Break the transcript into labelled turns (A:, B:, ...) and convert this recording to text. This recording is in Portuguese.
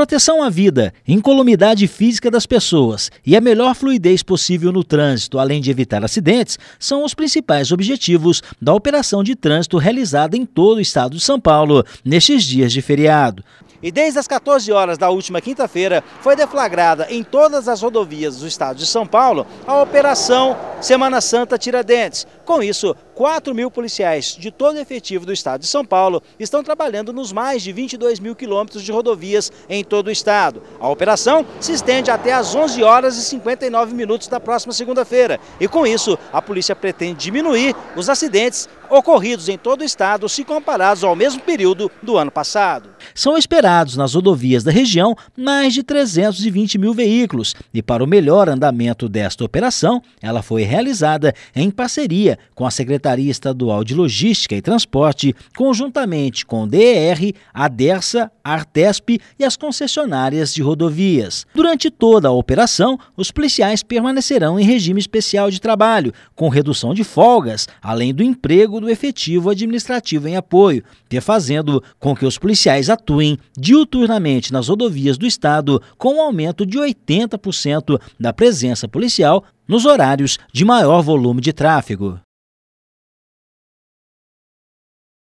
A: proteção à vida, incolumidade física das pessoas e a melhor fluidez possível no trânsito, além de evitar acidentes, são os principais objetivos da operação de trânsito realizada em todo o estado de São Paulo nestes dias de feriado. E desde as 14 horas da última quinta-feira, foi deflagrada em todas as rodovias do estado de São Paulo a Operação Semana Santa Tiradentes. Com isso, 4 mil policiais de todo o efetivo do estado de São Paulo estão trabalhando nos mais de 22 mil quilômetros de rodovias em todo o estado. A operação se estende até às 11 horas e 59 minutos da próxima segunda-feira. E com isso, a polícia pretende diminuir os acidentes ocorridos em todo o estado se comparados ao mesmo período do ano passado. São esperados nas rodovias da região mais de 320 mil veículos e, para o melhor andamento desta operação, ela foi realizada em parceria com a Secretaria Estadual de Logística e Transporte, conjuntamente com o DER, a DERSA, a Artesp e as concessionárias de rodovias. Durante toda a operação, os policiais permanecerão em regime especial de trabalho, com redução de folgas, além do emprego do efetivo administrativo em apoio, fazendo com que os policiais atuem diuturnamente nas rodovias do estado, com um aumento de 80% da presença policial nos horários de maior volume de tráfego.